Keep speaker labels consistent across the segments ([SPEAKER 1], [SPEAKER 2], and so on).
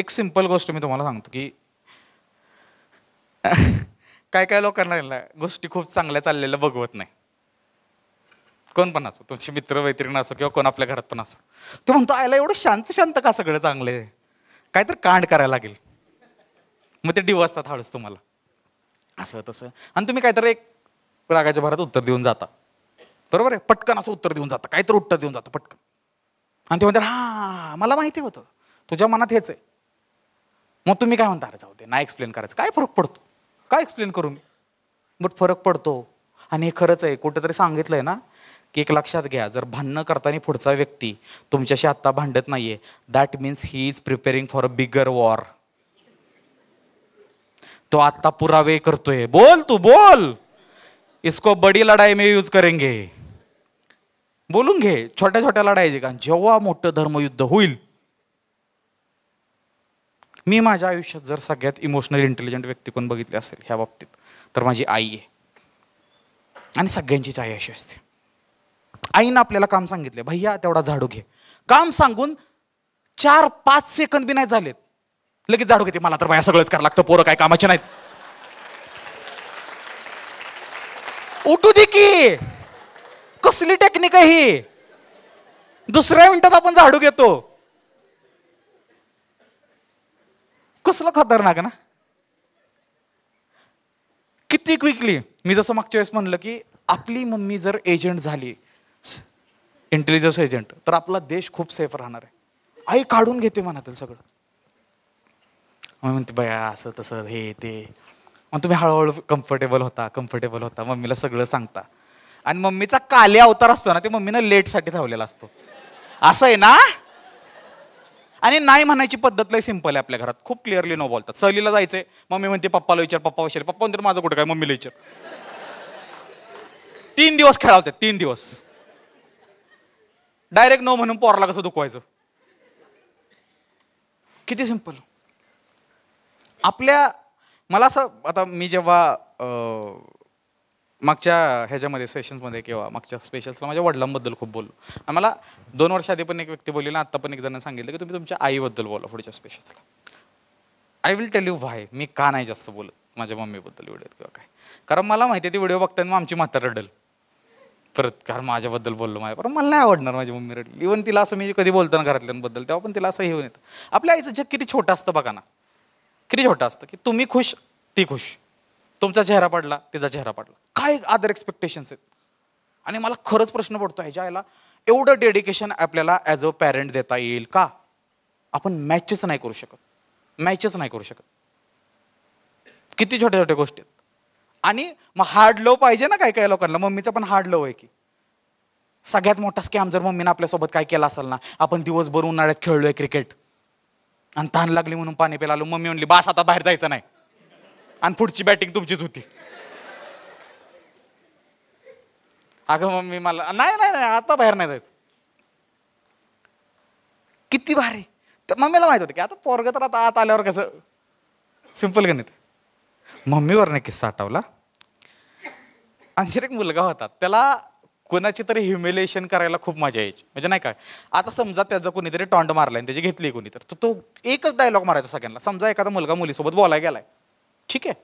[SPEAKER 1] एक सिंपल गोष्ट मी तुम्हाला सांगतो की काय काय लोकांना गोष्टी खूप चांगल्या चाललेल्या बघवत नाही कोण पण असो तुमचे मित्र मैत्रीण असो किंवा कोण आपल्या घरात पण असो तो म्हणतो आयला एवढं शांत शांत का सगळं चांगलं आहे काय तर कांड करायला लागेल मग ते डिवसतात हळूच तुम्हाला असं तसं आणि तुम्ही काहीतरी एक रागाच्या भरात उत्तर देऊन जाता बरोबर आहे पटकन असं उत्तर देऊन जातं काहीतरी उत्तर देऊन जातं पटकन आणि ते म्हणतात हा मला माहिती होतं तुझ्या मनात हेच आहे मग तुम्ही काय म्हणता अरे जाऊ दे नाही एक्सप्लेन करायचं काय फरक पडतो काय एक्सप्लेन करू मी बट फरक पडतो आणि हे खरंच आहे कुठेतरी सांगितलंय ना की एक लक्षात घ्या जर भांडणं करताना पुढचा व्यक्ती तुमच्याशी आत्ता भांडत नाही आहे that means he is preparing for a bigger war तो आत्ता पुरावे करतोय बोल तू बोल इसको बडी लढाई मी यूज करेंगे बोलून घे छोट्या छोट्या लढाई जे का जेव्हा मोठं धर्मयुद्ध होईल मी माझ्या आयुष्यात जर सगळ्यात इमोशनल इंटेलिजंट व्यक्ती कोण बघितली असेल ह्या बाबतीत तर माझी आई आहे आणि सगळ्यांचीच आई अशी असते आईनं आपल्याला काम सांगितले भैया तेवढा झाडू घे काम सांगून चार पाच सेकंद बी नाही झालेत लगेच झाडू घेते मला तर बाया सगळंच करावं लागतं पोरं काय कामाचे नाहीत उठू दे की कसली टेक्निक आहे ही दुसऱ्या मिनिटात आपण झाडू घेतो कसलं खतरनाक ना किती क्विकली मी जसं मागच्या वेळेस म्हणलं की आपली मम्मी जर एजंट झाली इंटेलिजन्स एजंट तर आपला देश खूप सेफ राहणार आहे आई काढून घेते मनातील सगळं मग म्हणते बया असं तसं हे ते मग तुम्ही हळूहळू कम्फर्टेबल होता कम्फर्टेबल होता मम्मीला सगळं सांगता आणि मम्मीचा काले अवतार असतो ना ते मम्मीनं लेटसाठी धावलेला असतो असं आहे ना आणि नाही म्हणायची पद्धत लय सिंपल आहे आपल्या घरात खूप क्लिअरली न बोलतात सहलीला जायचंय मम्मी म्हणते पप्पाला विचार पप्पा विचार पप्पा म्हणते माझं कुठं काय मम्मीला विचार तीन दिवस खेळावतात तीन दिवस डायरेक्ट नो म्हणून पोराला कसं दुखवायचं किती सिंपल आपल्या मला असं आता मी जेव्हा मागच्या ह्याच्यामध्ये सेशन्समध्ये किंवा मागच्या स्पेशल्सला माझ्या वडिलांबद्दल खूप बोललो आणि मला दोन वर्ष आधी पण एक व्यक्ती बोलली ना आत्ता पण एक जणांना सांगितलं की तुम्ही तुमच्या आईबद्दल बोला पुढच्या स्पेशल्सला I will tell you why मी का नाही जास्त बोलत माझ्या मम्मीबद्दल व्हिडिओत किंवा काय कारण मला माहिती आहे ती व्हिडिओ बघताना मग आमची माता रडल परत कारण माझ्याबद्दल बोललो माझ्या परत मला नाही आवडणार माझी मम्मी रडली इवन तिला असं मी कधी बोलताना घरातल्यांबद्दल तेव्हा पण तिला असं येऊन येतं आपल्या आईचं जग किती छोटं असतं बघा ना किती छोटं असतं की तुम्ही खुश ती खुश तुमचा चेहरा पडला तिचा चेहरा पडला काय अदर एक्सपेक्टेशन्स आहेत आणि मला खरंच प्रश्न पडतो ह्याच्या यायला एवढं डेडिकेशन आपल्याला ॲज अ पॅरेंट देता येईल का आपण मॅचेस नाही करू शकत मॅचेस नाही करू शकत किती छोट्या छोट्या गोष्टी आहेत आणि मग हार्ड लव पाहिजे ना काही काही लोकांना मम्मीचं पण हार्ड लव आहे की सगळ्यात मोठा स्कॅम जर मम्मीनं आपल्यासोबत काय केला असेल ना आपण दिवसभर उन्हाळ्यात खेळलोय क्रिकेट आणि तहान लागली म्हणून पाणी प्यायला आलो मम्मी म्हणली बास आता बाहेर जायचं नाही आणि पुढची बॅटिंग तुमचीच होती अगं मम्मी मला नाही नाही नाही आता बाहेर नाही जायचं किती भारी तर मम्मीला माहित होतं की आता पोरग तर आता आत आल्यावर कसं सिंपल गणित नाही किस्सा आठवला आणखी एक मुलगा होता त्याला कोणाची तरी ह्युमिलेशन करायला खूप मजा यायची म्हणजे नाही का आता समजा त्याचा कोणीतरी मारला आणि त्याची घेतली कोणी तर तो एकच डायलॉग मारायचा सगळ्यांना समजा एखादा मुलगा मुलीसोबत बोलायला गेलाय ठीक आहे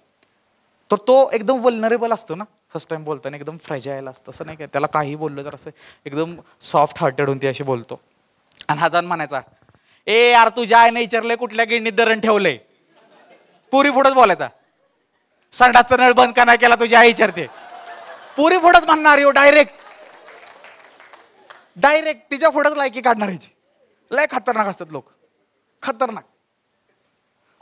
[SPEAKER 1] तर तो एकदम वल्नरेबल असतो ना फर्स्ट टाइम बोलताना एकदम फ्रेजायल असतं असं नाही काय त्याला काही बोललं तर असं एकदम सॉफ्ट हार्टेड होऊन ती अशी बोलतो आणि हा जाण म्हणायचा ए यार तू ज्या आईने कुठल्या गिणीत धरण ठेवलंय पुरी फुडच बोलायचा संडासचा नळ बंद का नाही केला तुझ्या आई विचारते पुरी फुडच म्हणणार यो डायरेक्ट डायरेक्ट तिच्या फुडच लायकी काढणार याची लय खतरनाक असतात लोक खतरनाक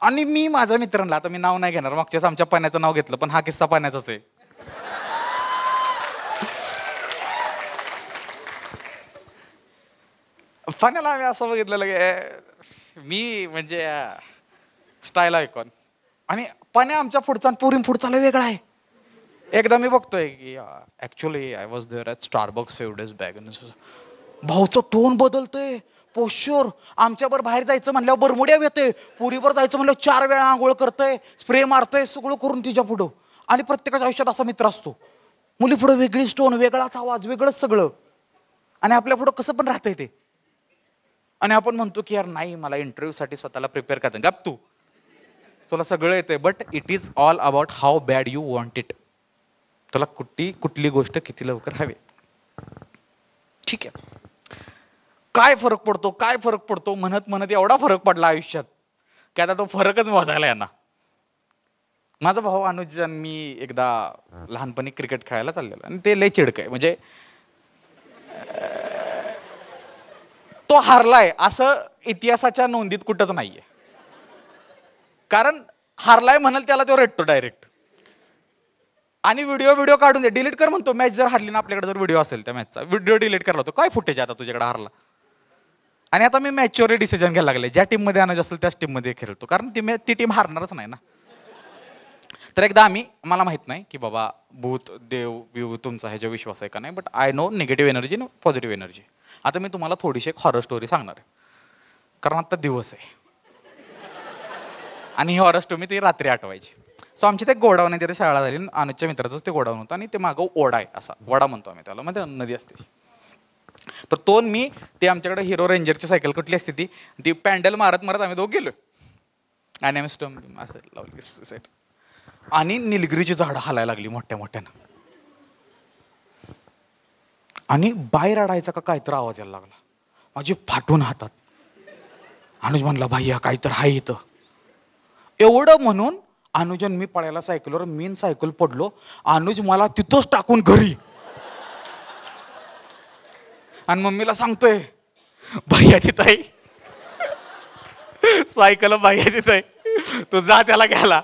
[SPEAKER 1] आणि मी माझ्या मित्रांना आता मी नाव नाही घेणार मागच्या आमच्या पाण्याचं नाव घेतलं पण हा किस्सा पाण्याचाच आहे पाण्याला आम्ही असं बघितलेलं की मी म्हणजे स्टाईल ऐकून आणि पाण्या आमच्या पुढचा पुरी पुढचा वेगळा आहे एकदा मी बघतोय की actually I was there at Starbucks few days back भाऊचं तोंड बदलतंय पोश्चर आमच्यावर बाहेर जायचं म्हणल्यावर बरमुड्या येते पुरीवर जायचं म्हणल्यावर चार वेळा आंघोळ करतंय स्प्रे मारतंय सगळं करून तिच्या पुढं आणि प्रत्येकाच्या आयुष्यात असा मित्र असतो मुली पुढं वेगळी स्टोन वेगळाच आवाज वेगळंच सगळं आणि आपल्या पुढं कसं पण राहतंय ते आणि आपण म्हणतो की यार नाही मला इंटरव्ह्यूसाठी स्वतःला प्रिपेअर करतं गाप तू तुला सगळं येतंय but it is all about how bad you want it तुला कुठली कुठली गोष्ट किती लवकर हवी ठीक आहे काय फरक पडतो काय फरक पडतो म्हणत म्हणत एवढा फरक पडला आयुष्यात की आता तो फरकच मोजायला यांना माझा भाऊ अनुज मी एकदा लहानपणी क्रिकेट खेळायला चाललेलो आणि ते लय चिडक आहे म्हणजे तो हारलाय असं इतिहासाच्या नोंदीत कुठंच नाहीये कारण हारलाय म्हणाल त्याला तो रडतो डायरेक्ट आणि व्हिडिओ व्हिडिओ काढून दे डिलीट कर म्हणतो मॅच जर हारली ना आपल्याकडे जर व्हिडिओ असेल त्या मॅचचा व्हिडिओ डिलीट करला तो काय फुटेज आता तुझ्याकडे हारला आणि आता मी मॅच्युअर डिसिजन घ्यायला लागले ज्या टीममध्ये आणायचं असेल त्याच टीममध्ये खेळतो कारण ती ती टीम हारणारच नाही ना तर एकदा आम्ही मला माहीत नाही की बाबा भूत देव बिव तुमचा ह्याच्या विश्वास आहे का नाही but I no negative energy no positive energy आता मी तुम्हाला थोडीशी एक हॉरर स्टोरी सांगणार आहे कारण आत्ता दिवस आहे आणि ही हॉरर स्टोरी ती रात्री आठवायची सो आमची ते आहे तिथे शाळा झाली अनुजच्या मित्राचंच ते गोडाऊन होतं आणि ते मागं ओडा आहे असा वडा म्हणतो आम्ही त्याला म्हणजे नदी असते तर तो मी ते आमच्याकडे हिरो रेंजरची सायकल कुठली असते ती ती पॅन्डल मारत मारत आम्ही दोघ गेलो आणि आम्ही स्टम असं लावली आणि निलगिरीची झाडं हालायला लागली मोठ्या मोठ्यानं आणि बाहेर अडायचा का काहीतरी आवाज यायला लागला माझी फाटून हातात अनुज म्हणला भाई हा काहीतरी हाय इथं एवढं म्हणून अनुजन मी पळायला सायकलवर मीन सायकल पडलो अनुज मला तिथंच टाकून घरी आणि मम्मीला सांगतोय भाय्याची ताई सायकल भाय्याची ताई तू जा त्याला घ्यायला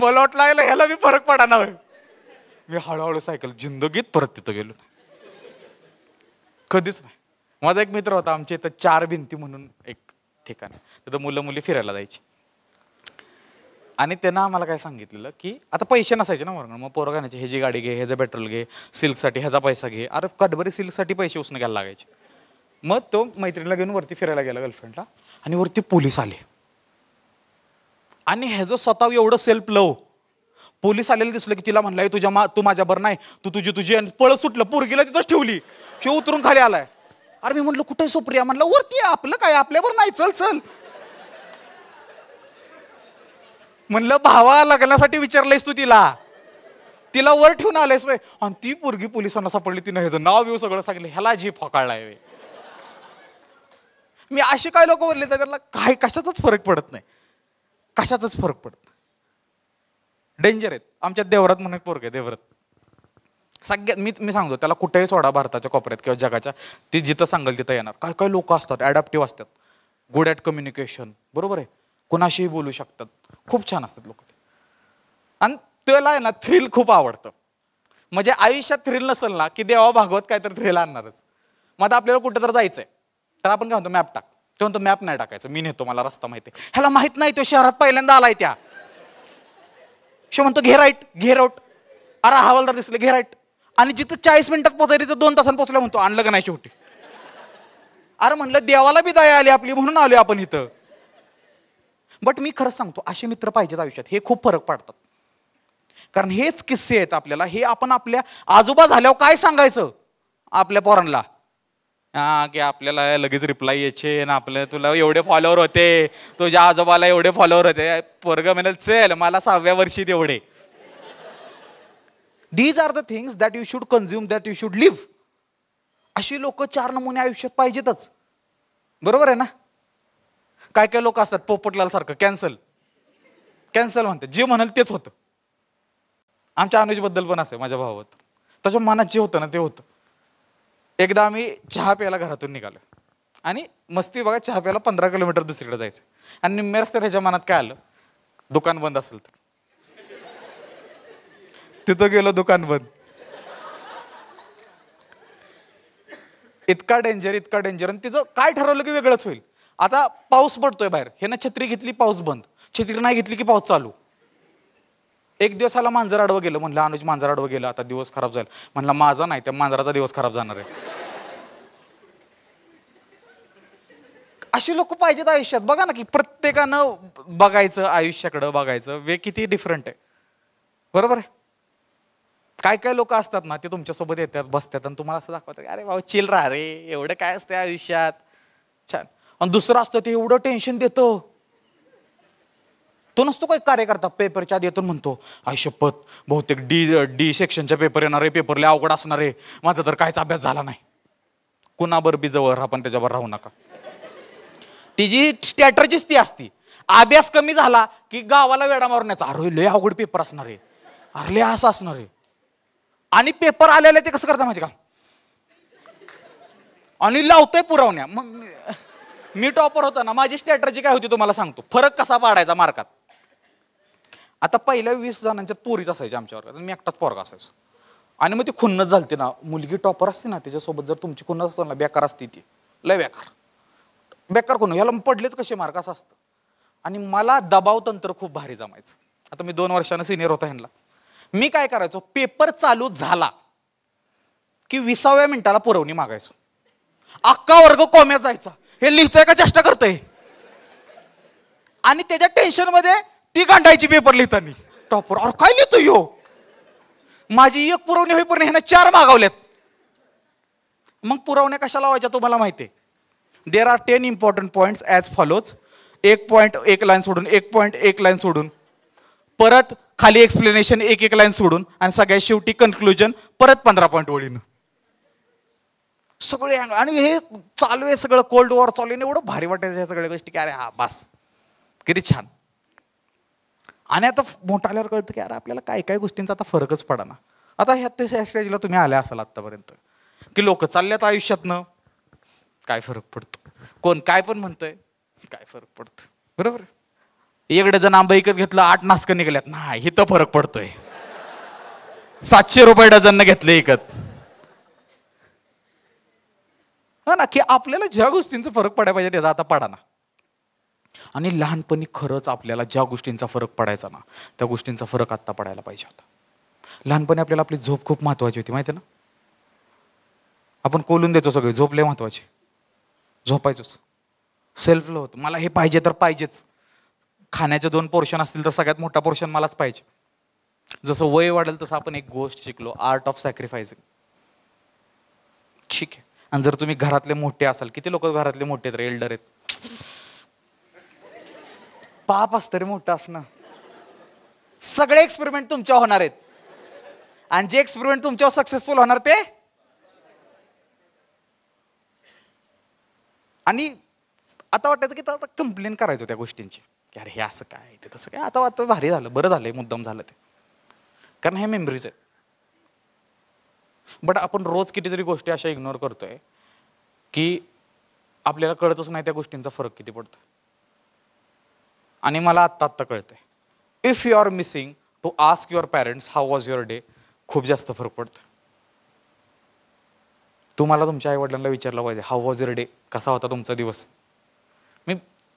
[SPEAKER 1] मला वाटलं आयला ह्याला मी फरक पडा ना मी हळूहळू सायकल जिंदगीत परत तिथं गेलो कधीच नाही माझा एक मित्र होता आमच्या इथं चार भिंती म्हणून एक ठिकाण तिथं मुलं मुली फिरायला जायची आणि त्यांना आम्हाला काय सांगितलेलं की आता पैसे नसायचे ना वर्ग मग पोरं घालायचे ह्याची गाडी घे ह्याचं पेट्रोल घे सिल्कसाठी ह्याचा पैसा घे अरे कटबरी सिल्कसाठी पैसे उसने घ्यायला लागायचे मग तो मैत्रिणीला घेऊन वरती फिरायला गेला गर्लफ्रेंडला आणि वरती पोलीस आले आणि ह्याचं स्वतः एवढं सेल्फ लव पोलीस आलेलं दिसलं की तिला म्हणलं तुझ्या मा तू बर नाही तू तुझी तुझी आणि पळ सुटलं पोरगीला तिथंच ठेवली किंवा उतरून खाली आलाय अरे मी म्हटलं कुठे सुप्रिया म्हणलं वरती आपलं काय आपल्यावर नाही चल चल म्हणलं भावा लग्नासाठी विचारलेस तू तिला तिला वर ठेवून आलेस वे आणि ती पोरगी पोलिसांना सापडली तिनं ह्याचं नाव येऊ सगळं सांगितलं ह्याला जी फोकाळलाय वे मी असे काय लोक वरले तर त्याला काय कशाचाच फरक पडत नाही कशाचाच फरक पडत डेंजर आहेत आमच्या देवरात म्हणून पोरग आहे देवरात सगळ्यात मी मी सांगतो त्याला कुठेही सोडा भारताच्या कोपऱ्यात किंवा जगाच्या ती जिथं सांगेल तिथं येणार काय काय लोक असतात ॲडॅप्टिव्ह असतात गुड ॲट कम्युनिकेशन बरोबर आहे कुणाशीही बोलू शकतात खूप छान असतात लोक आणि त्याला आहे ना थ्रिल खूप आवडतं म्हणजे आयुष्यात थ्रिल नसेल ना की देवा भागवत तर थ्रिल आणणारच मग आता आपल्याला कुठं तर जायचंय तर आपण काय म्हणतो मॅप टाक ते म्हणतो मॅप नाही टाकायचं मी नेतो मला रस्ता माहिती ह्याला माहित नाही तो शहरात पहिल्यांदा आलाय त्या शे म्हणतो घे राईट घे अरे हवालदार दिसले घे राईट आणि जिथं चाळीस मिनिटात पोचायची तिथं दोन तासांत पोचला म्हणतो आणलं का नाही शेवटी अरे म्हणलं देवाला बी दया आली आपली म्हणून आलो आपण इथं बट मी खरंच सांगतो असे मित्र पाहिजेत आयुष्यात हे खूप फरक पडतात कारण हेच किस्से आहेत आपल्याला हे आपण आपल्या आजोबा झाल्यावर काय सांगायचं आपल्या पोरांना हा की आपल्याला लगेच रिप्लाय यायचे ना आपल्या तुला एवढे फॉलोअर होते तुझ्या आजोबाला एवढे फॉलोअर होते पोरग म्हणाल चल मला सहाव्या वर्षी तेवढे these are the things that you should consume that you should live अशी लोक चार नमुने आयुष्यात पाहिजेतच बरोबर आहे ना काय काय लोक असतात पोपटलाल सारखं कॅन्सल कॅन्सल म्हणते जे म्हणाल तेच होतं आमच्या अनुजबद्दल पण असं माझ्या भावात त्याच्या मनात जे होतं ना ते होतं एकदा आम्ही चहा प्यायला घरातून निघालो आणि मस्ती बघा चहा प्यायला पंधरा किलोमीटर दुसरीकडे जायचं आणि निम्मे रस्ते त्याच्या मनात काय आलं दुकान बंद असेल तर तिथं गेलो दुकान बंद इतका डेंजर इतका डेंजर आणि तिचं काय ठरवलं की वेगळंच होईल आता पाऊस पडतोय बाहेर हे ना छत्री घेतली पाऊस बंद छत्री नाही घेतली की पाऊस चालू एक दिवस आला मांजर आडवं गेलं म्हणलं अनुज मांजर आडवं गेलं आता दिवस खराब झाला म्हणलं माझा नाही त्या मांजराचा दिवस खराब जाणार आहे अशी लोक पाहिजेत आयुष्यात बघा ना की प्रत्येकानं बघायचं आयुष्याकडं बघायचं वे किती डिफरंट आहे बरोबर आहे काय काय लोक असतात ना ते तुमच्यासोबत येतात बसतात आणि तुम्हाला असं दाखवतात अरे भाऊ चिल रा रे एवढं काय असते आयुष्यात छान आणि दुसरं असतं ते एवढं टेन्शन देतं तो नसतो काही कार्यकर्ता पेपरच्या आधी येतो म्हणतो आय शपथ बहुतेक डी डी सेक्शनच्या पेपर येणार आहे अवघड असणार आहे माझा तर काहीच अभ्यास झाला नाही कुणाबर बी जवळ आपण त्याच्यावर राहू नका तिची स्ट्रॅटर्जीच ती असती अभ्यास कमी झाला की गावाला वेडा मारण्याचा अरे लय अवघड पेपर असणार आहे अरे लय असं असणार आहे आणि पेपर आलेले ते कसं करता माहिती का आणि लावतोय पुरवण्या मग मी टॉपर होता ना माझी स्ट्रॅटर्जी काय होती तुम्हाला सांगतो फरक कसा पाडायचा मार्कात आता पहिल्या वीस जणांच्या पोरीच असायच्या आमच्या वर्गात मी एकटाच पोरगा असायचो आणि मग ती खुन्नच झालती ना मुलगी टॉपर असते ना त्याच्यासोबत जर तुमची खुन्नस असतात ना बेकार असते ती लय बेकार बेकार खुन ह्याला पडलेच कसे मार्क असं असतं आणि मला दबाव तंत्र खूप भारी जमायचं आता मी दोन वर्षानं सिनियर होता ह्यांना मी काय करायचो पेपर चालू झाला की विसाव्या मिनिटाला पुरवणी मागायचो अख्खा वर्ग कोम्यात जायचा हे लिहितंय का चेष्टा करतय आणि त्याच्या टेन्शनमध्ये ती गांडायची पेपर लिहिताना टॉपर और काय लिहितो यो माझी एक पुरवणी होईपर्यंत ह्यानं चार मागवल्यात मग पुरवण्या कशा लावायच्या तुम्हाला माहिती आहे there are ten important points as follows एक पॉइंट एक लाईन सोडून एक पॉईंट एक लाईन सोडून परत खाली एक्सप्लेनेशन एक एक लाईन सोडून आणि सगळ्यात शेवटी कन्क्लुजन परत पंधरा पॉईंट ओळीनं सगळे आणि हे चालू आहे सगळं कोल्ड वॉर चालू आहे एवढं भारी वाटायचं ह्या सगळ्या गोष्टी की अरे हा बास किती छान आणि आता मोठं आल्यावर कळतं की अरे आपल्याला काय काय गोष्टींचा आता फरकच पडाना आता ह्या त्या स्टेजला तुम्ही आल्या असाल आत्तापर्यंत की लोक चालल्यात आयुष्यातनं काय फरक पडतो कोण काय पण म्हणतंय काय फरक पडतो बरोबर एकडे जण आंबा विकत घेतलं आठ नास्कं निघाल्यात नाही तर फरक पडतोय सातशे रुपये डझननं घेतले इकत हा ना की आपल्याला ज्या गोष्टींचा फरक पडायला पाहिजे त्याचा आता पडा ना आणि लहानपणी खरंच आपल्याला ज्या गोष्टींचा फरक पडायचा ना त्या गोष्टींचा फरक आत्ता पडायला पाहिजे होता लहानपणी आपल्याला आपली झोप खूप महत्त्वाची होती माहिती ना आपण कोलून देतो सगळे झोपले महत्वाचे झोपायचोच सेल्फ लो होतं मला हे पाहिजे तर पाहिजेच खाण्याचे दोन पोर्शन असतील तर सगळ्यात मोठा पोर्शन मलाच पाहिजे जसं वय वाढेल तसं आपण एक गोष्ट शिकलो आर्ट ऑफ सॅक्रिफायसिंग ठीक आहे आणि जर तुम्ही घरातले मोठे असाल किती लोक घरातले मोठे तर एल्डर आहेत पाप असतं रे मोठं असणं सगळे एक्सपेरिमेंट तुमच्या होणार आहेत आणि जे एक्सपेरिमेंट तुमच्यावर सक्सेसफुल होणार ते आणि आता वाटायचं की आता कंप्लेन करायचो त्या गोष्टींची की अरे हे असं काय ते तसं काय आता वाटतं भारी झालं बरं झालं मुद्दाम झालं ते कारण हे मेमरीज आहेत बट आपण रोज कितीतरी गोष्टी अशा इग्नोर करतोय की आपल्याला कळतच नाही त्या गोष्टींचा फरक किती पडतो आणि मला आत्ता आत्ता कळतंय if you are missing to ask your parents how was your day खूप जास्त फरक पडतो तुम्हाला तुमच्या आई वडिलांना विचारलं पाहिजे हाऊ वॉज युअर डे कसा होता तुमचा दिवस मी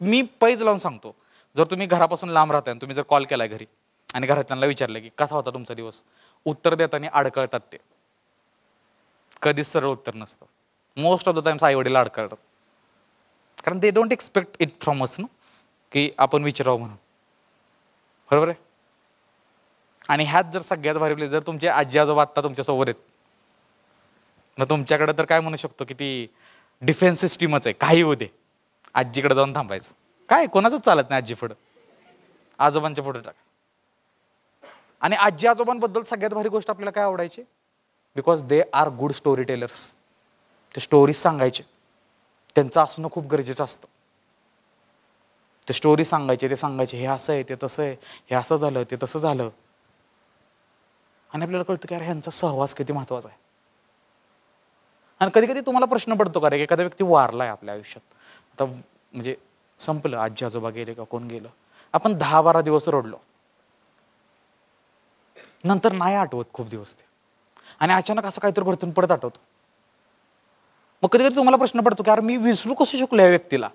[SPEAKER 1] मी पैज लावून सांगतो जर तुम्ही घरापासून लांब राहताय तुम्ही जर कॉल केला घरी आणि घरात विचारलं की कसा होता तुमचा दिवस उत्तर देताना अडकळतात ते कधीच सरळ उत्तर नसतं मोस्ट ऑफ द टाइम्स आई वडील अडकळतात कारण they don't expect it from us no की आपण विचारावं म्हणून बरोबर आहे आणि ह्यात जर सगळ्यात भारी म्हणजे जर तुमचे आजी आजोबा आत्ता तुमच्यासोबत आहेत मग तुमच्याकडे तर काय म्हणू शकतो की ती डिफेन्स सिस्टीमच आहे काही होऊ दे आजीकडे जाऊन थांबायचं काय कोणाचंच चालत नाही आजी पुढं आजोबांच्या पुढे टाकायचं आणि आजी आजोबांबद्दल सगळ्यात भारी गोष्ट आपल्याला काय आवडायची because they are good story tellers ते स्टोरीज सांगायचे त्यांचं असणं खूप गरजेचं असतं ते स्टोरी सांगायचे ते सांगायचे हे असं आहे ते तसं आहे हे असं झालं ते तसं झालं आणि आपल्याला कळतं की अरे ह्यांचा सहवास किती महत्त्वाचा आहे आणि कधी कधी तुम्हाला प्रश्न पडतो का रे की एखादा व्यक्ती वारला आहे आपल्या आयुष्यात आता म्हणजे संपलं आजी आजोबा गेले का कोण गेलं आपण दहा बारा दिवस रडलो नंतर नाही आठवत खूप दिवस ते आणि अचानक असं काहीतरी भरतून पडत आठवतो मग कधीतरी तुम्हाला प्रश्न पडतो की अरे मी विसरू कसं शकलो या व्यक्तीला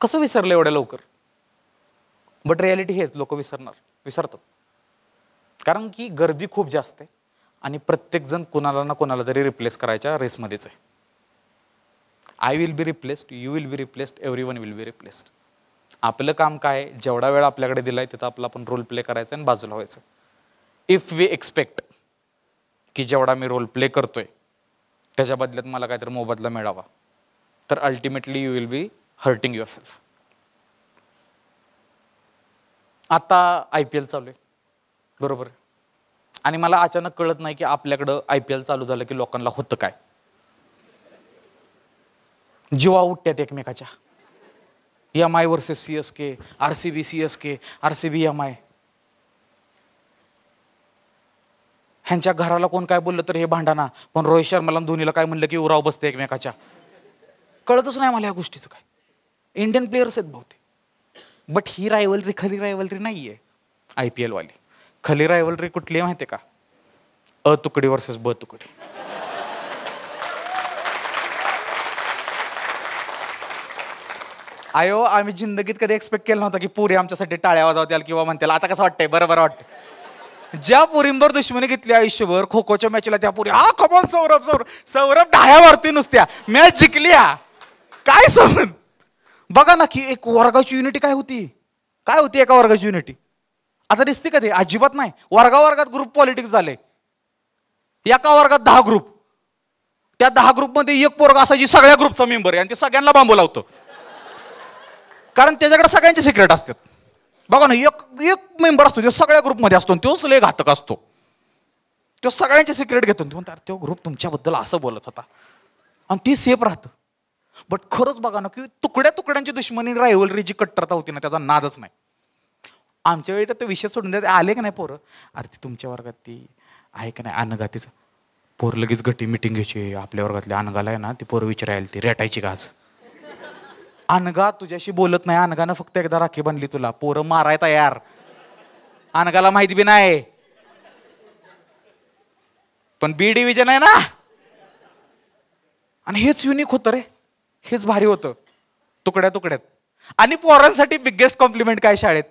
[SPEAKER 1] कसं विसरलं एवढ्या लवकर बट रियालिटी हेच लोक विसरणार विसरतात कारण की गर्दी खूप जास्त आहे आणि प्रत्येकजण कोणाला ना कुणाला तरी रिप्लेस करायच्या रेसमध्येच आहे I will be replaced you will be replaced everyone will be replaced आपलं काम काय जेवढा वेळ आपल्याकडे दिला आहे तिथं आपला आपण रोल प्ले करायचा आणि बाजूला व्हायचं इफ वी एक्सपेक्ट की जेवढा मी रोल प्ले करतोय त्याच्या बदल्यात मला काहीतरी मोबदला मिळावा तर ultimately you will be hurting yourself आता आय पी एल चालू आहे बरोबर आणि मला अचानक कळत नाही की आपल्याकडं आय पी एल चालू झालं की लोकांना होतं काय जीवा उठत्यात एकमेकाच्या M I versus C S K R C B C S K R C B M I ह्यांच्या घराला कोण काय बोललं तर हे भांडाना पण रोहित शर्माला धोनीला काय म्हणलं की उराव बसते एकमेकाच्या कळतच नाही मला या गोष्टीचं काय इंडियन प्लेयर्स आहेत बहुते बट ही रायवलरी खरी रायवलरी नाही आहे आय पी एलवाली खली रायवलरी कुठली आहे माहिती का अ तुकडी वर्सेस ब तुकडी आयो आम्ही जिंदगीत कधी एक्सपेक्ट केलं नव्हतं की पुरे आमच्यासाठी टाळ्या वाजवतील किंवा म्हणतील आता कसं वाटतंय बरोबर वाटतं ज्या पुरींवर दुश्मनी घेतली आयुष्यभर खो खोच्या मॅचला त्या पुरी हा कमाल सौरभ सौरभ सौरभ डाह्या नुसत्या मॅच जिंकल्या काय समज बघा ना की एक वर्गाची युनिटी काय होती काय होती एका वर्गाची युनिटी आता दिसते का ते अजिबात नाही वर्गा वर्गात ग्रुप पॉलिटिक्स झाले एका वर्गात दहा ग्रुप त्या दहा ग्रुपमध्ये एक पोरग असा जी सगळ्या ग्रुपचा मेंबर आहे आणि ते सगळ्यांना बांबू लावतो कारण त्याच्याकडे सगळ्यांचे सिक्रेट असतात बघा ना एक एक मेंबर असतो जो सगळ्या ग्रुपमध्ये असतो तोच लय घातक असतो तो सगळ्यांचे सिक्रेट घेतो तो म्हणतात तो ग्रुप तुमच्याबद्दल असं बोलत होता आणि ती सेफ राहतं बट खरंच बघा ना की तुकड्या तुकड्यांची दुश्मनी रायवलरी जी कट्टरता होती ना त्याचा नादच नाही आमच्या वेळी तर ते विषय सोडून द्या आले की नाही पोरं अरे ती तुमच्या वर्गात ती आहे का नाही अनघातीचं पोर लगेच गटी मिटिंग घ्यायची आपल्या वर्गातल्या अनघाला आहे ना ती पोरं विचारायला ती रेटायची का अनगा तुझ्याशी बोलत नाही अनगानं फक्त एकदा राखी बांधली तुला पोरं माराय तयार अनगाला माहिती बी नाही पण बी डिव्हिजन आहे ना आणि हेच युनिक होतं रे हेच भारी होतं तुकड्या तुकड्यात आणि पोरांसाठी बिग्गेस्ट कॉम्प्लिमेंट काय शाळेत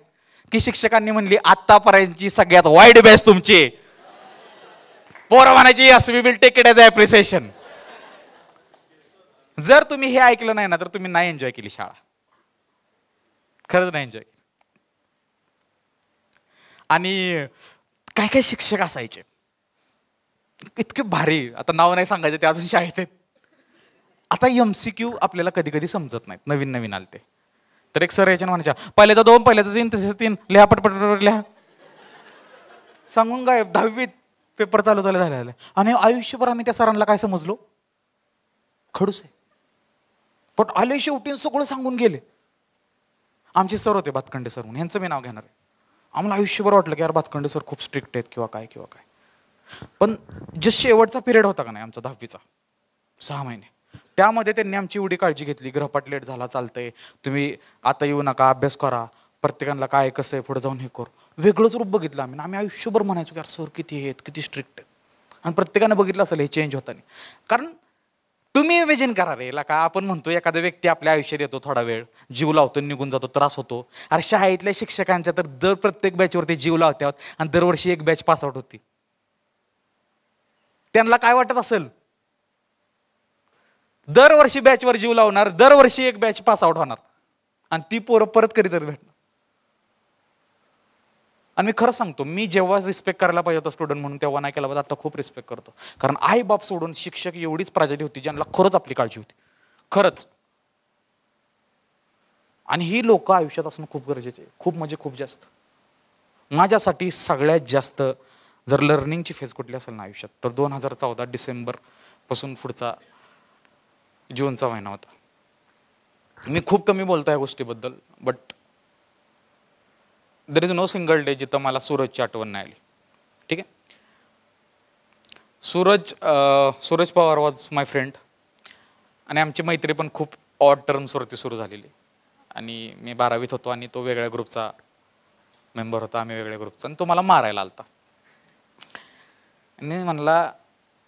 [SPEAKER 1] की शिक्षकांनी म्हणली आतापर्यंतची सगळ्यात वाईट बेस्ट तुमची पोरं म्हणायची we will take it as appreciation जर तुम्ही हे ऐकलं नाही ना तर तुम्ही नाही एन्जॉय केली शाळा खरंच नाही एन्जॉय केली आणि काय काय शिक्षक असायचे इतके भारी आता नाव नाही सांगायचं ते अजून शाळेत आहेत आता एम सी क्यू आपल्याला कधी कधी समजत नाहीत नवीन नवीन आले ते तर एक सर याच्या म्हणायच्या पहिल्याचा दोन पहिल्याचा तीन तसेच तीन लिहा पटपट लिहा सांगून काय दहावीत पेपर चालू झाले झाले आणि आयुष्यभर आम्ही त्या सरांना काय समजलो खडूस आहे पण आले शेवटी सगळं सांगून गेले आमचे सर होते भातखंडे सर म्हणून यांचं मी नाव घेणार आहे आम्हाला आयुष्यभर वाटलं की यार भातखंडे सर खूप स्ट्रिक्ट आहेत किंवा काय किंवा काय पण जे शेवटचा पिरियड होता का नाही आमचा दहावीचा सहा महिने त्यामध्ये त्यांनी आमची एवढी काळजी घेतली ग्रहपाट लेट झाला चालतंय तुम्ही आता येऊ नका अभ्यास करा प्रत्येकाला काय कसं आहे पुढे जाऊन हे कर वेगळंच रूप बघितलं आम्ही आम्ही आयुष्यभर म्हणायचो की यार सर किती आहेत किती स्ट्रिक्ट आहेत आणि प्रत्येकानं बघितलं असेल हे चेंज नाही कारण तुम्ही विजन करा रे का आपण म्हणतो एखादा व्यक्ती आपल्या आयुष्यात येतो थोडा वेळ जीव लावतो निघून जातो त्रास होतो अरे शाळेतल्या शिक्षकांच्या तर दर प्रत्येक बॅचवरती जीव लावतात आणि दरवर्षी एक बॅच पासआउट होती त्यांना काय वाटत असेल दरवर्षी बॅचवर जीव लावणार दरवर्षी एक बॅच पासआउट होणार आणि ती पोरं परत कधीतरी भेटणार आणि मी खरं सांगतो मी जेव्हा रिस्पेक्ट करायला पाहिजे होता स्टुडंट म्हणून तेव्हा नाही केला पाहिजे आता खूप रिस्पेक्ट करतो कारण आई बाप सोडून शिक्षक एवढीच प्राजाली होती ज्यांना खरंच आपली काळजी होती खरंच आणि ही लोक आयुष्यात असणं खूप गरजेचे खूप म्हणजे खूप जास्त माझ्यासाठी सगळ्यात जास्त जर लर्निंगची फेज कुठली असेल ना आयुष्यात तर दोन हजार चौदा डिसेंबरपासून पुढचा जूनचा महिना होता मी खूप कमी बोलतो या गोष्टीबद्दल but there is no single day जिथं मला सूरजची आठवण नाही आली ठीक आहे Suraj Suraj Pawar was my friend आणि आमची मैत्री पण खूप ऑड टर्म्सवरती सुरू झालेली आणि मी बारावीत होतो आणि तो वेगळ्या ग्रुपचा मेंबर होता आम्ही वेगळ्या ग्रुपचा आणि तो मला मारायला आलता आणि म्हणला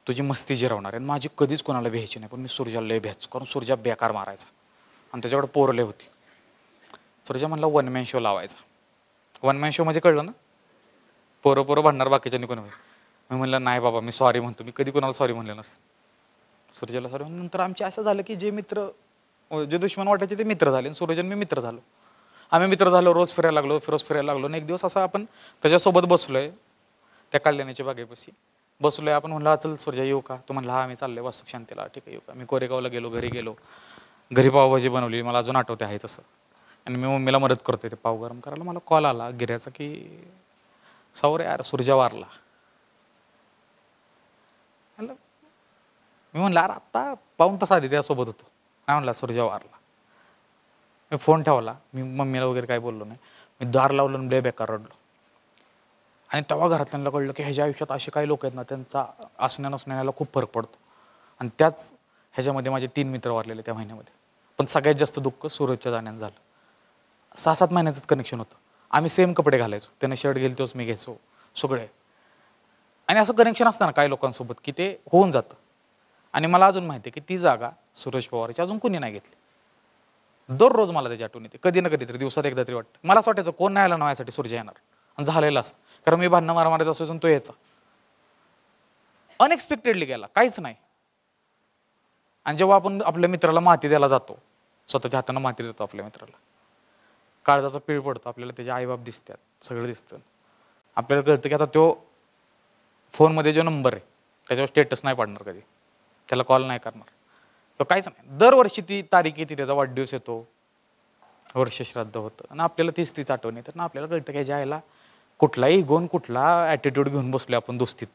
[SPEAKER 1] तुझी मस्ती जिरवणार आणि माझी कधीच कोणाला भ्यायची नाही पण मी सूर्जा लय भ्यायचो कारण सूर्जा बेकार मारायचा आणि त्याच्याकडे पोरले होती सूर्जा म्हणला वन मॅन शो लावायचा वन मॅन शो म्हणजे कळलं ना पोरं पोरं भांडणार बाकीच्यांनी कोणी मी म्हणलं नाही बाबा मी सॉरी म्हणतो मी कधी कोणाला सॉरी म्हणलं नसतं सूरजला सॉरी नंतर आमचे असं झालं की जे मित्र जे दुश्मन वाटायचे ते मित्र झाले सूरजन मी मित्र झालो आम्ही मित्र झालो रोज फिरायला लागलो फिरोज फिरायला लागलो आणि एक दिवस असं आपण त्याच्यासोबत बसलो आहे त्या कल्याणाच्या बागेपाशी बसलो आहे आपण म्हणलं चल सूर्जा येऊ का तो म्हणला हा मी चाललो वास्तुक शांतीला ठीक आहे येऊ का मी कोरेगावला गेलो घरी गेलो घरी पावभाजी बनवली मला अजून आठवते आहे तसं आणि मी मम्मीला मदत करतोय ते पाव गरम करायला मला कॉल आला गिऱ्याचा की सौर यार सुरजा वारला मी म्हणलं अरे आत्ता पाऊन तसा आधी त्यासोबत होतो नाही म्हणला सुरजा वारला मी फोन ठेवला मी मम्मीला वगैरे काय बोललो नाही मी दार लावलं आणि बेकार रडलो आणि तेव्हा घरातल्यांना कळलं की ह्याच्या आयुष्यात असे काही लोक आहेत ना त्यांचा असण्या नसण्याला खूप फरक पडतो आणि त्याच ह्याच्यामध्ये माझे तीन मित्र वारलेले त्या महिन्यामध्ये पण सगळ्यात जास्त दुःख सूरजच्या जाण्यानं झालं सहा सात महिन्याचंच कनेक्शन होतं आम्ही सेम कपडे घालायचो त्याने शर्ट घेईल तोच मी घ्यायचो सगळे आणि असं कनेक्शन असतं ना काही लोकांसोबत की ते होऊन जातं आणि मला अजून माहिती आहे की ती जागा सुरेश पवारची अजून कुणी नाही घेतली दररोज मला त्याची आठवण येते कधी ना कधी तरी दिवसात एकदा तरी वाटतं मला असं वाटायचं कोण नाही आला यासाठी सूर्य येणार आणि झालेला असं कारण मी भांडणं मारा मारायचं अजून तो यायचा अनएक्सपेक्टेडली गेला काहीच नाही आणि जेव्हा आपण आपल्या मित्राला माती द्यायला जातो स्वतःच्या हातानं माती देतो आपल्या मित्राला काळजाचा पीळ पडतो आपल्याला त्याचे आईबाप दिसतात सगळं दिसतं आपल्याला कळतं की आता तो फोनमध्ये जो नंबर आहे त्याच्यावर स्टेटस नाही पाडणार कधी त्याला कॉल नाही करणार तो काहीच नाही दरवर्षी ती तारीख येते त्याचा वाढदिवस येतो वर्ष श्राद्ध होतं आणि आपल्याला तीच तीच आठवण तर ना आपल्याला कळतं की ज्यायला कुठलाही गोन कुठला ॲटिट्यूड घेऊन बसलो आपण दोस्तीत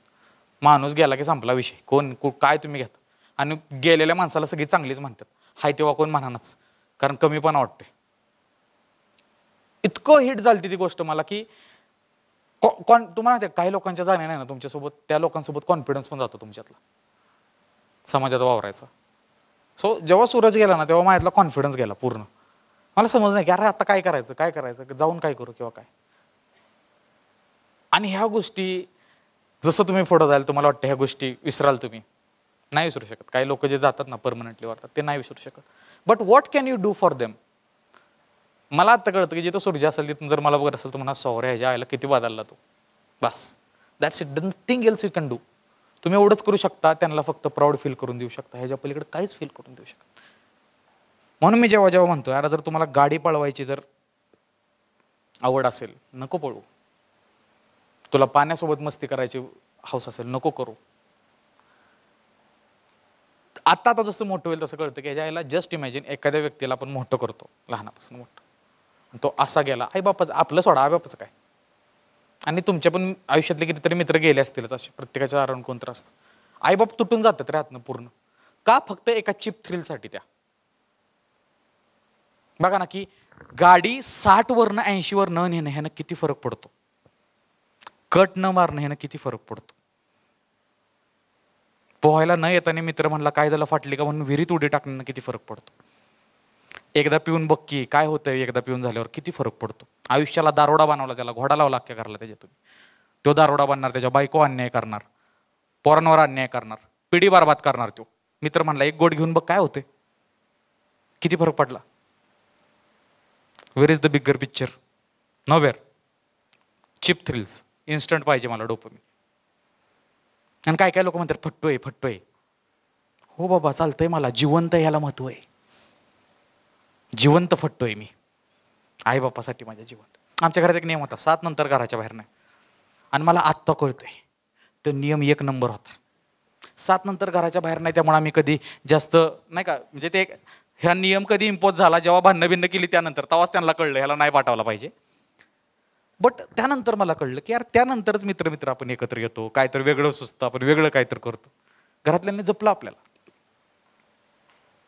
[SPEAKER 1] माणूस गेला की संपला विषय कोण को काय तुम्ही घेता आणि गेलेल्या माणसाला सगळी चांगलीच म्हणतात हाय तेव्हा कोण म्हणानाच कारण कमीपणा वाटतोय इतकं हिट झाली ती गोष्ट मला की कॉन तुम्हाला काही लोकांच्या जाण्या नाही ना तुमच्यासोबत त्या लोकांसोबत कॉन्फिडन्स पण जातो तुमच्यातला समाजात वावरायचा सो जेव्हा सूरज गेला ना तेव्हा माझ्यातला कॉन्फिडन्स गेला पूर्ण मला समज नाही की अरे आता काय करायचं काय करायचं जाऊन काय करू किंवा काय आणि ह्या गोष्टी जसं तुम्ही पुढं जाईल तुम्हाला वाटतं ह्या गोष्टी विसराल तुम्ही नाही विसरू शकत काही लोक जे जातात ना परमनंटली वाढतात ते नाही विसरू शकत but what can you do for them मला आत्ता कळतं की जिथं सूर्य असेल तिथून जर मला बघत असेल तर म्हणा सोहऱ्या ह्याच्या आयला किती बदलला तो बस that's it nothing else you can do तुम्ही एवढंच करू शकता त्यांना फक्त प्राऊड फील करून देऊ शकता ह्याच्या पलीकडे काहीच फील करून देऊ शकता म्हणून मी जेव्हा जेव्हा म्हणतो यार जर तुम्हाला गाडी पळवायची जर आवड असेल नको पळू तुला पाण्यासोबत मस्ती करायची हौस असेल नको करू आत्ता आता जसं मोठं होईल तसं कळतं की ह्याच्या आईला जस्ट इमॅजिन एखाद्या व्यक्तीला आपण मोठं करतो लहानापासून मोठं तो असा गेला आई बापाचं आपलं सोडा आई बापाचं काय आणि तुमच्या पण आयुष्यातले कितीतरी मित्र गेले असतीलच असे प्रत्येकाच्या कोण कोणतं असतं आई बाप तुटून जातात रे हातनं पूर्ण का फक्त एका चिप थ्रिलसाठी त्या बघा ना की गाडी साठ वरनं ऐंशीवर न नेणं ह्यानं किती फरक पडतो कट न मारणं ह्यानं किती फरक पडतो पोहायला न येताना मित्र म्हणला काय झालं फाटली का म्हणून विहिरीत उडी टाकण्यानं किती फरक पडतो एकदा पिऊन बघ की काय होतंय एकदा पिऊन झाल्यावर किती फरक पडतो आयुष्याला दारोडा बनवला त्याला घोडा लावला करायला त्याच्यात त्याच्यातून तो दारोडा बनणार त्याच्या बायको अन्याय करणार पोरांवर अन्याय करणार पिढी बरबाद करणार तो मित्र म्हणला एक गोड घेऊन बघ काय होते किती फरक पडला where is the bigger picture no where cheap thrills instant पाहिजे मला मी आणि काय काय लोक म्हणतात फटतोय फटतोय हो बाबा चालतंय मला जिवंत याला महत्व आहे जिवंत फटतोय मी आई बापासाठी माझ्या जीवन आमच्या घरात एक नियम होता सात नंतर घराच्या बाहेर नाही आणि मला आत्ता कळतोय तो नियम एक नंबर होता सात नंतर घराच्या बाहेर नाही त्यामुळे आम्ही कधी जास्त नाही का म्हणजे ते ह्या नियम कधी इम्पोज झाला जेव्हा भांडणं भिन्न केली त्यानंतर तेव्हाच त्यांना कळलं ह्याला नाही पाठवला पाहिजे बट त्यानंतर मला कळलं की यार त्यानंतरच मित्र मित्र आपण एकत्र येतो काहीतरी वेगळं सुचतं आपण वेगळं काहीतरी करतो घरातल्यांनी जपलं आपल्याला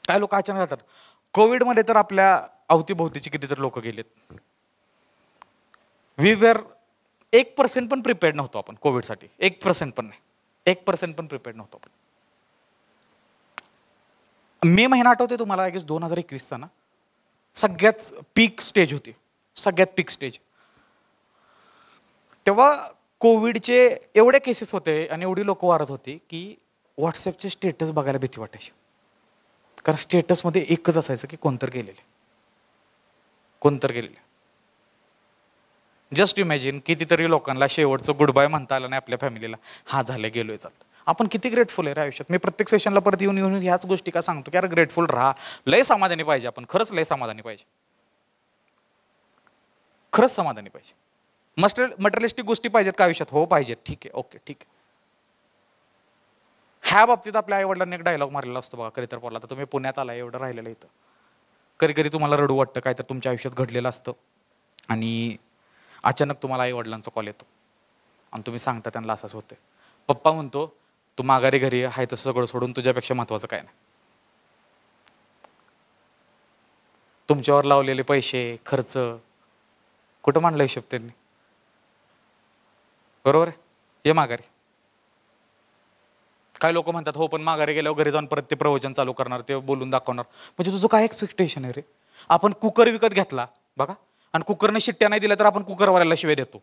[SPEAKER 1] काय लोक अचानक जातात कोविडमध्ये तर आपल्या अवतीभोवतीची कितीतरी लोक गेलेत वी वेअर एक पर्सेंट पण प्रिपेअर्ड नव्हतो आपण कोविडसाठी एक पर्सेंट पण नाही एक पर्सेंट पण प्रिपेअर्ड नव्हतो आपण मे महिना आठवते तुम्हाला आय गेस दोन हजार एकवीसचा ना सगळ्यात पीक स्टेज होती सगळ्यात पीक स्टेज तेव्हा कोविडचे एवढे केसेस होते आणि एवढी लोक वारत होती की व्हॉट्सअपचे स्टेटस बघायला भीती वाटायची कारण स्टेटसमध्ये एकच असायचं की कोणतर गेलेले कोणतर गेलेले जस्ट इमॅजिन कितीतरी लोकांना शेवटचं गुड बाय म्हणता आलं नाही आपल्या फॅमिलीला हा झालं गेलोय चालतं आपण किती ग्रेटफुल आहे रे आयुष्यात मी प्रत्येक सेशनला परत येऊन येऊन ह्याच गोष्टी का सांगतो की अरे ग्रेटफुल राहा लय समाधानी पाहिजे आपण खरंच लय समाधानी पाहिजे खरंच समाधानी पाहिजे मस्टर मटेरियलिस्टिक गोष्टी पाहिजेत का आयुष्यात हो पाहिजेत ठीक आहे ओके ठीक आहे ह्या बाबतीत आपल्या आईवडिलांनी एक डायलॉग मारलेला असतो बघा कधी तर पडला तर तुम्ही पुण्यात आला एवढं राहिलेलं इथं कधी कधी तुम्हाला रडू वाटतं काय तर तुमच्या आयुष्यात घडलेलं असतं आणि अचानक तुम्हाला आईवडिलांचा कॉल येतो आणि तुम्ही सांगता त्यांना असंच होते पप्पा म्हणतो तू माघारी घरी आहे तसं सगळं सोडून तुझ्यापेक्षा महत्त्वाचं काय नाही तुमच्यावर लावलेले पैसे खर्च कुठं मांडला हिशोब त्यांनी बरोबर आहे ये माघारी काय लोक म्हणतात हो पण माघारी गेल्यावर घरी जाऊन परत ते प्रवचन चालू करणार ते बोलून दाखवणार म्हणजे तुझं काय एक्सपेक्टेशन आहे रे आपण कुकर विकत घेतला बघा आणि कुकरने शिट्ट्या नाही दिल्या तर आपण कुकरवाल्याला शिव्या देतो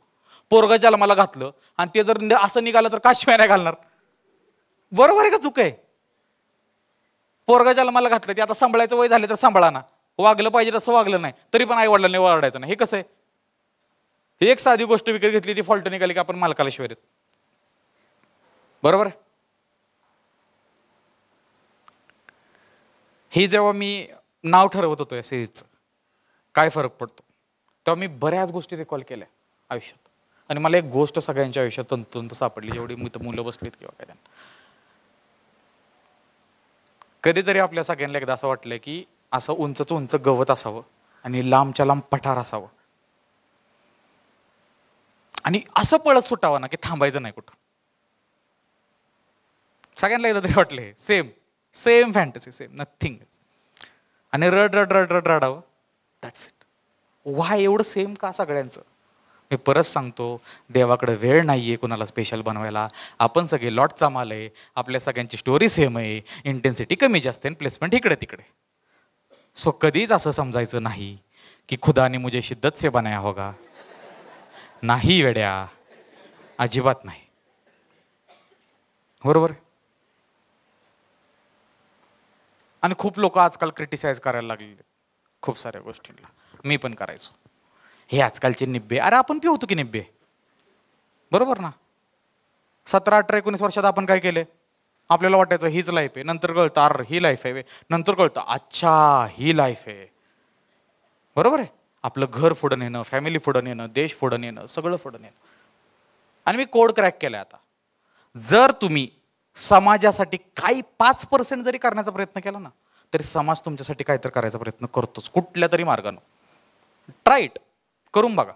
[SPEAKER 1] पोरगा ज्याला मला घातलं आणि ते जर असं निघालं तर का शिवाय नाही घालणार बरोबर आहे का चुक आहे पोरगा ज्याला मला घातलं ते आता सांभाळायचं वय झालं तर सांभाळा ना वागलं पाहिजे तसं वागलं नाही तरी पण आई वडिलांनी वाढायचं नाही हे कसं आहे एक साधी गोष्ट विकत घेतली ती फॉल्ट निघाली की आपण मालकाला शिवाय देत बरोबर आहे हे जेव्हा मी नाव ठरवत होतो या सिरीजचं काय फरक पडतो तेव्हा मी बऱ्याच गोष्टी रिकॉल केल्या आयुष्यात आणि मला एक गोष्ट सगळ्यांच्या आयुष्यात तंतुंत सापडली जेवढी मी तर मुलं बसलीत किंवा काय त्यांना कधीतरी आपल्या सगळ्यांना एकदा असं वाटलं की असं उंचच उंच गवत असावं आणि लांबच्या लांब पठार असावं आणि असं पळत सुटावं ना की थांबायचं नाही कुठं सगळ्यांना एकदा तरी वाटलं same same fantasy same nothing आणि रड रड रड रड रडावं दॅट्स इट वा एवढं सेम का सगळ्यांचं मी परत सांगतो देवाकडे वेळ नाही आहे कोणाला स्पेशल बनवायला आपण सगळे लॉट माल आहे आपल्या सगळ्यांची स्टोरी सेम आहे इंटेन्सिटी कमी जास्त आहे प्लेसमेंट इकडे तिकडे सो कधीच असं समजायचं नाही की खुदाने मुझे शिद्दत से बनाया होगा नाही वेड्या अजिबात नाही बरोबर आणि खूप लोक आजकाल क्रिटिसाइज करायला लागले खूप साऱ्या गोष्टींना मी पण करायचो हे आजकालचे निब्बे अरे आपण पिवतो की निब्बे बरोबर ना सतरा अठरा एकोणीस वर्षात आपण काय केले आपल्याला वाटायचं हीच लाईफ आहे नंतर कळतं अर ही लाईफ आहे नंतर कळतं अच्छा ही लाईफ आहे बरोबर आहे आपलं घर पुढं येणं फॅमिली पुढं येणं देश फुडं येणं सगळं फोडून येणं आणि मी कोड क्रॅक केला आता जर तुम्ही समाजासाठी काही पाच पर्सेंट जरी करण्याचा प्रयत्न केला ना तरी समाज तुमच्यासाठी काहीतरी करायचा प्रयत्न करतोच कुठल्या तरी मार्गानं ट्राईट करून बघा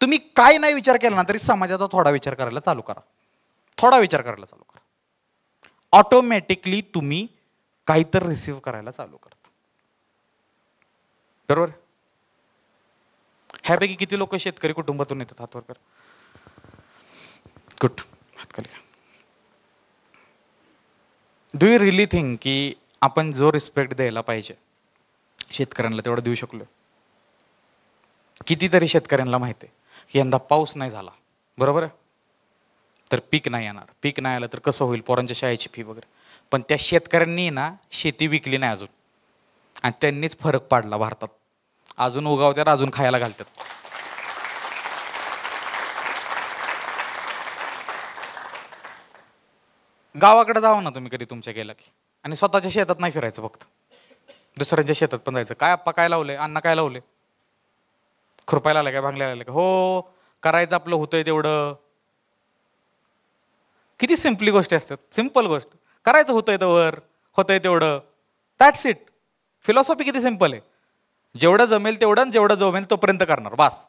[SPEAKER 1] तुम्ही काय नाही विचार केला ना तरी समाजाचा थोडा विचार करायला चालू करा थोडा विचार करायला चालू करा ऑटोमॅटिकली तुम्ही काहीतरी रिसीव्ह करायला चालू करत बरोबर ह्यापैकी किती लोक शेतकरी कुटुंबातून येतात हातवर कर गुड का डू यू रिली थिंक की आपण जो रिस्पेक्ट द्यायला पाहिजे शेतकऱ्यांना तेवढं देऊ शकलो कितीतरी शेतकऱ्यांना माहिती आहे की यंदा पाऊस नाही झाला बरोबर आहे तर पीक नाही येणार पीक नाही आलं तर कसं होईल पोरांच्या शाळेची फी वगैरे पण त्या शेतकऱ्यांनी ना शेती विकली नाही अजून आणि त्यांनीच फरक पाडला भारतात अजून उगावत्यात अजून खायला घालतात गावाकडे जावं ना तुम्ही कधी तुमच्या गेला की आणि स्वतःच्या शेतात नाही फिरायचं फक्त दुसऱ्यांच्या शेतात पण जायचं काय आप्पा काय लावले अण्णा काय लावले खुरपायला आलं काय भांगल्याला आलं का हो करायचं आपलं होतंय तेवढं किती सिम्पली गोष्टी असतात सिम्पल गोष्ट करायचं होतंय वर होतंय तेवढं दॅट्स इट फिलॉसॉफी किती सिम्पल आहे जेवढं जमेल तेवढं जेवढं जमेल तोपर्यंत करणार बास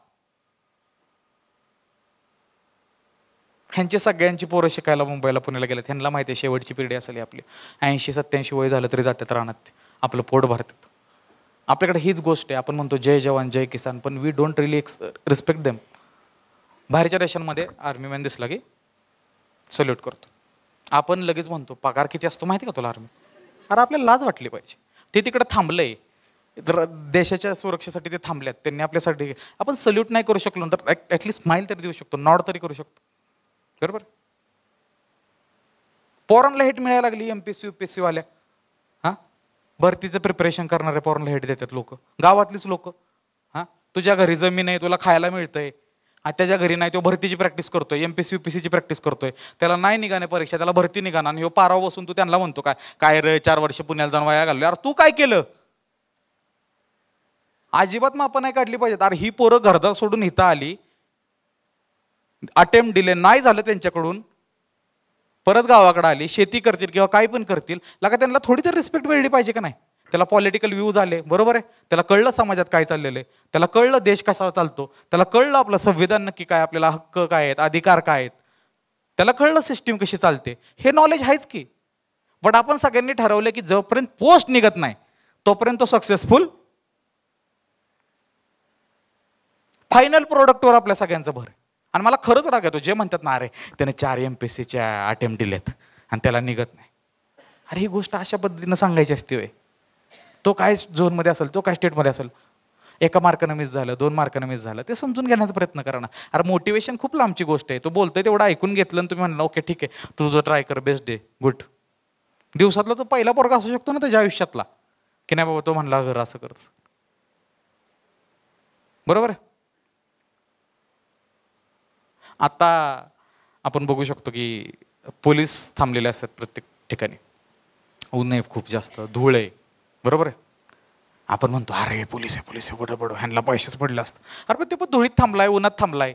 [SPEAKER 1] ह्यांची सगळ्यांची पोरं शिकायला मुंबईला पुण्याला गेल्यात ह्यांना माहिती आहे शेवटची पिढी असेल आपली ऐंशी सत्याऐंशी वय झालं तरी जातात राहणार आपलं पोट भरतात आपल्याकडे हीच गोष्ट आहे आपण म्हणतो जय जवान जय किसान पण we don't really ex respect them बाहेरच्या देशांमध्ये आर्मी मॅन दिसला की सल्यूट करतो आपण लगेच म्हणतो पगार किती असतो माहिती का तुला आर्मी अरे आपल्याला लाज वाटली पाहिजे ते तिकडे थांबलं तर देशाच्या सुरक्षेसाठी ते आहेत त्यांनी आपल्यासाठी आपण सल्यूट नाही करू शकलो तर ॲटलीस्ट स्माईल तरी देऊ शकतो नॉड तरी करू शकतो बरोबर पोरांना हेट मिळायला लागली M P C U P S C वाल्या हा भरतीचं प्रिपरेशन करणारे पोरांना हेट देतात लोक गावातलीच लोक हा तुझ्या घरी जमीन नाही तुला खायला मिळतंय त्याच्या घरी नाही तो भरतीची प्रॅक्टिस करतोय M P C U P सीची प्रॅक्टिस करतोय त्याला नाही निघाणे परीक्षा त्याला भरती निघाना आणि हो पाराव बसून तू त्यांना म्हणतो काय काय रे चार वर्ष पुण्याला जाऊन वाया घालू अरे तू काय केलं अजिबात मापं नाही काढली पाहिजेत अरे ही पोरं घरदार सोडून इथं आली अटेम्प्ट दिले नाही झालं त्यांच्याकडून परत गावाकडे आली शेती करतील किंवा काय पण करतील लगा त्यांना थोडी तर रिस्पेक्ट मिळली पाहिजे का नाही त्याला पॉलिटिकल व्ह्यूज आले बरोबर आहे त्याला कळलं समाजात काय चाललेलं आहे त्याला कळलं देश कसा चालतो त्याला कळलं आपलं संविधान नक्की काय आपल्याला हक्क काय आहेत अधिकार काय आहेत त्याला कळलं सिस्टीम कशी चालते हे नॉलेज आहेच की बट आपण सगळ्यांनी ठरवलं की जोपर्यंत पोस्ट निघत नाही तोपर्यंत तो सक्सेसफुल फायनल प्रोडक्टवर आपल्या सगळ्यांचा भर आणि मला खरंच राग येतो जे म्हणतात ना अरे त्याने चार एम पी सीच्या अटेम्प्ट दिलेत आणि त्याला निघत नाही अरे ही गोष्ट अशा पद्धतीनं सांगायची असते होय तो काय झोनमध्ये असेल तो काय स्टेटमध्ये असेल एका मार्कानं मिस झालं दोन मार्कानं मिस झालं ते समजून घेण्याचा प्रयत्न करा ना अरे मोटिवेशन खूप लांबची गोष्ट आहे तो बोलतोय तेवढं ऐकून घेतलं आणि तुम्ही म्हणला ओके ठीक आहे तू तुझं ट्राय कर बेस्ट डे गुड दिवसातला तो पहिला पोरगा असू शकतो ना त्याच्या आयुष्यातला की नाही बाबा तो म्हणला घर असं करत बरोबर आहे आता आपण बघू शकतो की पोलीस थांबलेले असतात प्रत्येक ठिकाणी ऊन आहे खूप जास्त धूळ आहे बरोबर आहे आपण म्हणतो अरे पोलीस आहे पोलीस आहे बडं बडो ह्यांना पैसेच पडले असतं अरे पण ते पण धुळीत थांबलाय उन्हात थांबलाय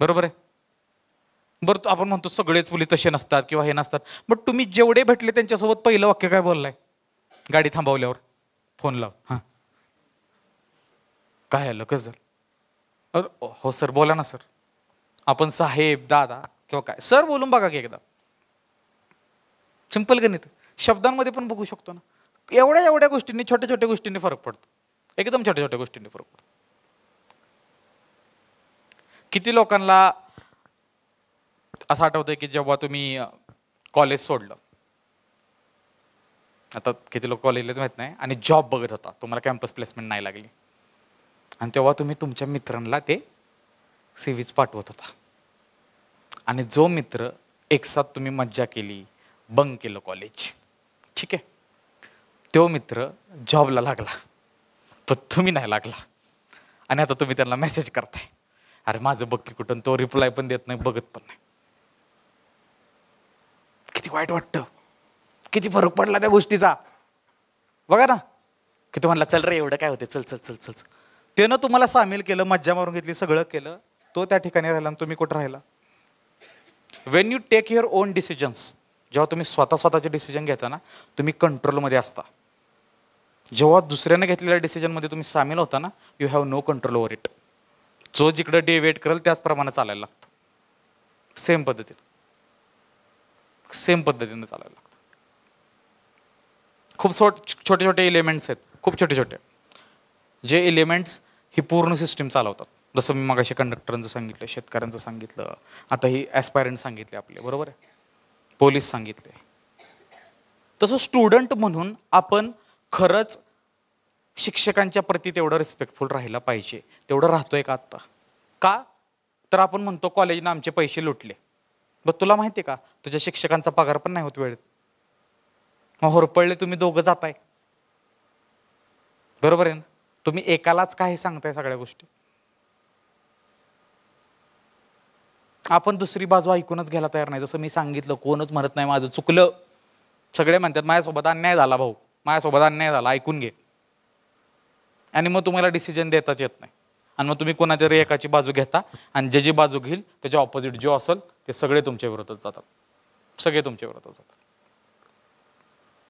[SPEAKER 1] बरोबर आहे बरं आपण म्हणतो सगळेच पोलीस तसे नसतात किंवा हे नसतात बट तुम्ही जेवढे भेटले त्यांच्यासोबत पहिलं वाक्य काय बोललाय गाडी थांबवल्यावर फोन लाव हां काय आलं कसं झालं हो, हो सर बोला ना सर आपण साहेब दादा किंवा काय सर बोलून बघा की एकदा सिंपल गणित शब्दांमध्ये पण बघू शकतो ना एवढ्या एवढ्या गोष्टींनी छोट्या छोट्या गोष्टींनी फरक पडतो एकदम छोट्या छोट्या गोष्टींनी फरक पडतो किती लोकांना असं आठवतंय की जेव्हा तुम्ही कॉलेज सोडलं आता किती लोक कॉलेजला माहीत नाही आणि जॉब बघत होता तुम्हाला कॅम्पस प्लेसमेंट नाही लागली आणि तेव्हा तुम्ही तुमच्या मित्रांना ते सीवीज पाठवत होता आणि जो मित्र एक साथ तुम्ही मज्जा केली बंक केलं कॉलेज ठीक आहे तो मित्र जॉबला लागला पण तुम्ही नाही लागला आणि आता तुम्ही त्यांना मेसेज करताय अरे माझं बक्की की कुठं तो रिप्लाय पण देत नाही बघत पण नाही किती वाईट वाटतं किती फरक पडला त्या गोष्टीचा बघा ना की तुम्हाला चल रे एवढं काय होते चल चल चल चल त्यानं तुम्हाला सामील केलं मज्जा मारून घेतली सगळं केलं तो त्या ठिकाणी राहिला आणि तुम्ही कुठं राहिला when you take your own decisions जेव्हा तुम्ही स्वतः स्वतःचे डिसिजन घेता ना तुम्ही कंट्रोलमध्ये असता जेव्हा दुसऱ्याने घेतलेल्या डिसिजनमध्ये तुम्ही सामील होता ना you have no control over it जो जिकडं डे वेट करेल त्याचप्रमाणे चालायला लागतं सेम पद्धतीनं सेम पद्धतीनं चालायला लागतं खूप छोटे छोटे एलिमेंट्स आहेत खूप छोटे छोटे जे एलिमेंट्स ही पूर्ण सिस्टीम चालवतात जसं मी मगाशी कंडक्टरांचं सांगितलं शेतकऱ्यांचं सांगितलं आता ही ॲस्पायरंट सांगितले आपले बरोबर आहे पोलीस सांगितले तसं स्टुडंट म्हणून आपण खरंच शिक्षकांच्या प्रती तेवढं रिस्पेक्टफुल राहिला पाहिजे तेवढं राहतोय का आत्ता का तर आपण म्हणतो कॉलेजनं आमचे पैसे लुटले ब तुला माहिती आहे का तुझ्या शिक्षकांचा पगार पण नाही होत वेळेत मग होरपळले तुम्ही दोघं जाताय बरोबर आहे ना तुम्ही एकालाच काय सांगताय सगळ्या गोष्टी आपण दुसरी बाजू ऐकूनच घ्यायला तयार नाही जसं मी सांगितलं कोणच म्हणत नाही माझं चुकलं सगळे म्हणतात माझ्यासोबत अन्याय झाला भाऊ माझ्यासोबत अन्याय झाला ऐकून घे आणि मग तुम्हाला डिसिजन देताच येत नाही आणि मग तुम्ही कोणाच्या एकाची बाजू घेता आणि जे जी बाजू घेईल त्याच्या ऑपोजिट जो असेल ते सगळे तुमच्या विरोधात जातात सगळे तुमच्या विरोधात जातात